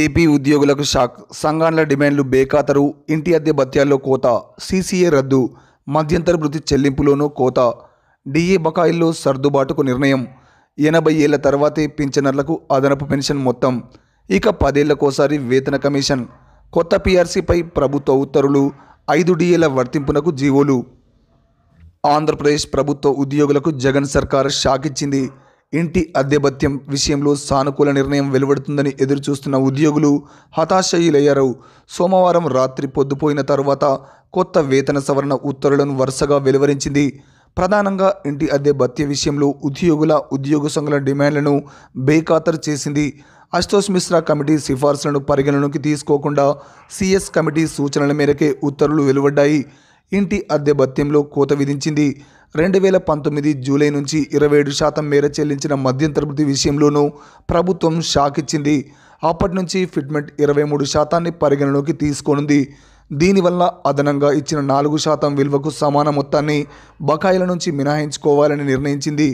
AP ఉద్యోగులకు shock సంఘాల డిమాండ్లు బేఖాతరు ఇంటి అద్దె భత్యాల్లో కోత సీసీఏ రద్దు మధ్యంతర వృత్తి చెల్లింపులోనూ కోత డిఏ బకాయిల్లో సర్దుబాటుకు నిర్ణయం ఎనభై ఏళ్ల తర్వాతే పింఛనర్లకు అదనపు పెన్షన్ మొత్తం ఇక పదేళ్లకోసారి వేతన కమిషన్ కొత్త పీఆర్సీపై ప్రభుత్వ ఉత్తర్వులు ఐదు డిఏల వర్తింపునకు జీవోలు ఆంధ్రప్రదేశ్ ప్రభుత్వ ఉద్యోగులకు జగన్ సర్కార్ షాక్ ఇచ్చింది ఇంటి అద్దె విషయంలో సానుకూల నిర్ణయం వెలువడుతుందని ఎదురుచూస్తున్న ఉద్యోగులు హతాశయులయ్యారు సోమవారం రాత్రి పొద్దుపోయిన తర్వాత కొత్త వేతన సవరణ ఉత్తర్వులను వరుసగా వెలువరించింది ప్రధానంగా ఇంటి అద్దె విషయంలో ఉద్యోగుల ఉద్యోగ సంఘాల డిమాండ్లను బేఖాతరు చేసింది అశుతోష్ మిశ్రా కమిటీ సిఫార్సులను పరిగణలోకి తీసుకోకుండా సిఎస్ కమిటీ సూచనల మేరకే ఉత్తర్వులు వెలువడ్డాయి ఇంటి అద్దె కోత విధించింది రెండు వేల పంతొమ్మిది జూలై నుంచి ఇరవై ఏడు శాతం మేర చెల్లించిన మద్యంతర వృద్ధి విషయంలోనూ ప్రభుత్వం షాక్ ఇచ్చింది అప్పటి నుంచి ఫిట్మెంట్ ఇరవై మూడు శాతాన్ని పరిగణలోకి తీసుకోనుంది దీనివల్ల అదనంగా ఇచ్చిన నాలుగు శాతం విలువకు సమాన మొత్తాన్ని బకాయిల నుంచి మినహాయించుకోవాలని నిర్ణయించింది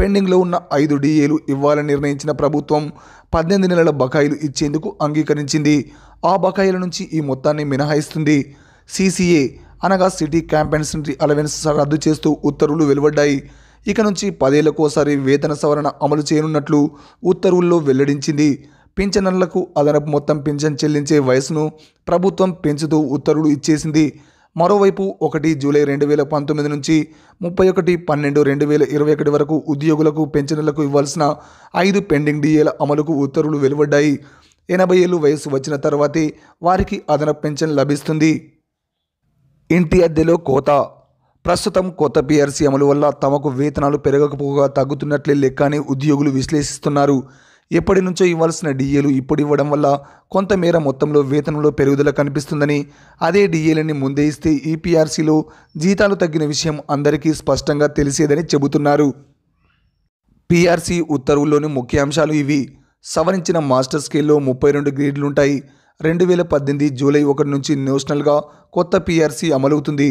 పెండింగ్లో ఉన్న ఐదు డిఏలు ఇవ్వాలని నిర్ణయించిన ప్రభుత్వం పద్దెనిమిది నెలల బకాయిలు ఇచ్చేందుకు అంగీకరించింది ఆ బకాయిల నుంచి ఈ మొత్తాన్ని మినహాయిస్తుంది సీసీఏ అనగా సిటీ క్యాంపెయిన్స్ అలవెన్స్ రద్దు చేస్తూ ఉత్తర్వులు వెలువడ్డాయి ఇక నుంచి పదేళ్లకోసారి వేతన సవరణ అమలు చేయనున్నట్లు ఉత్తర్వుల్లో వెల్లడించింది పింఛనర్లకు అదనపు మొత్తం పింఛన్ చెల్లించే వయసును ప్రభుత్వం పెంచుతూ ఉత్తర్వులు ఇచ్చేసింది మరోవైపు ఒకటి జూలై రెండు వేల పంతొమ్మిది నుంచి ముప్పై ఒకటి పన్నెండు రెండు వేల ఇరవై ఒకటి వరకు ఉద్యోగులకు పెన్షన్లకు ఇవ్వాల్సిన ఐదు పెండింగ్ డిఏల అమలుకు ఉత్తర్వులు వెలువడ్డాయి ఎనభై ఏళ్ళు వయసు వచ్చిన తర్వాతే వారికి అదనపు పెన్షన్ లభిస్తుంది ఇంటి అద్దెలో కోత ప్రస్తుతం కొత్త పిఆర్సీ అమలు వల్ల తమకు వేతనాలు పెరగకపోగా తగ్గుతున్నట్లే లెక్క అని ఉద్యోగులు విశ్లేషిస్తున్నారు ఎప్పటి నుంచో ఇవ్వాల్సిన డీఏలు ఇప్పుడు ఇవ్వడం వల్ల కొంతమేర మొత్తంలో వేతనంలో పెరుగుదల కనిపిస్తుందని అదే డీఏలని ముందే ఇస్తే ఈపీఆర్సీలో జీతాలు తగ్గిన విషయం అందరికీ స్పష్టంగా తెలిసేదని చెబుతున్నారు పీఆర్సీ ఉత్తర్వుల్లోని ముఖ్యాంశాలు ఇవి సవరించిన మాస్టర్ స్కేల్లో ముప్పై రెండు గ్రేడ్లుంటాయి రెండు వేల పద్దెనిమిది జూలై ఒకటి నుంచి నేషనల్గా కొత్త పీఆర్సీ అమలవుతుంది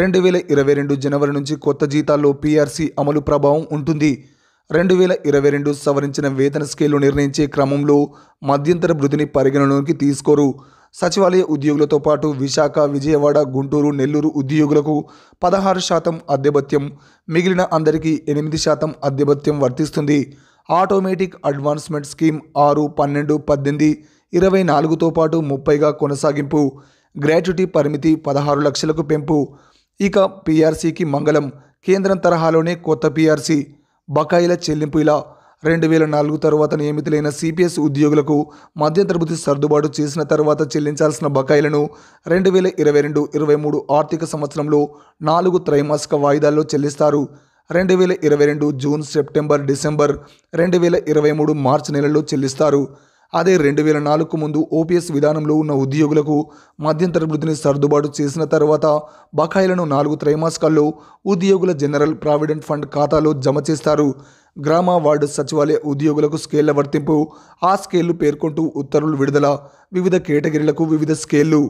రెండు వేల ఇరవై రెండు జనవరి నుంచి కొత్త జీతాల్లో పీఆర్సీ అమలు ప్రభావం ఉంటుంది రెండు వేల ఇరవై రెండు సవరించిన వేతన స్కేలు నిర్ణయించే క్రమంలో మధ్యంతర వృద్ధిని పరిగణలోకి తీసుకోరు సచివాలయ ఉద్యోగులతో పాటు విశాఖ విజయవాడ గుంటూరు నెల్లూరు ఉద్యోగులకు పదహారు శాతం అద్దెభత్యం మిగిలిన అందరికీ ఎనిమిది శాతం అద్దెభత్యం వర్తిస్తుంది ఆటోమేటిక్ అడ్వాన్స్మెంట్ స్కీమ్ ఆరు పన్నెండు పద్దెనిమిది ఇరవై నాలుగుతో పాటు ముప్పైగా కొనసాగింపు గ్రాట్యుటీ పరిమితి పదహారు లక్షలకు పెంపు ఇక పీఆర్సీకి మంగళం కేంద్రం తరహాలోనే కొత్త పీఆర్సీ బకాయిల చెల్లింపు ఇలా రెండు వేల నాలుగు తరువాత నియమితులైన సిపిఎస్ ఉద్యోగులకు మధ్యతరగతి సర్దుబాటు చేసిన తర్వాత చెల్లించాల్సిన బకాయిలను రెండు వేల ఇరవై రెండు ఇరవై మూడు ఆర్థిక సంవత్సరంలో నాలుగు త్రైమాసిక వాయిదాల్లో చెల్లిస్తారు రెండు వేల ఇరవై రెండు జూన్ సెప్టెంబర్ డిసెంబర్ రెండు వేల ఇరవై మూడు మార్చి నెలల్లో చెల్లిస్తారు అదే రెండు వేల నాలుగుకు ముందు ఓపీఎస్ విధానంలో ఉన్న ఉద్యోగులకు మధ్యంతర వృద్ధిని సర్దుబాటు చేసిన తర్వాత బకాయిలను నాలుగు త్రైమాసికాల్లో ఉద్యోగుల జనరల్ ప్రావిడెంట్ ఫండ్ ఖాతాలో జమ చేస్తారు గ్రామ వార్డు సచివాలయ ఉద్యోగులకు స్కేళ్ల వర్తింపు ఆ స్కేళ్లు పేర్కొంటూ ఉత్తర్వులు విడుదల వివిధ కేటగిరీలకు వివిధ స్కేళ్లు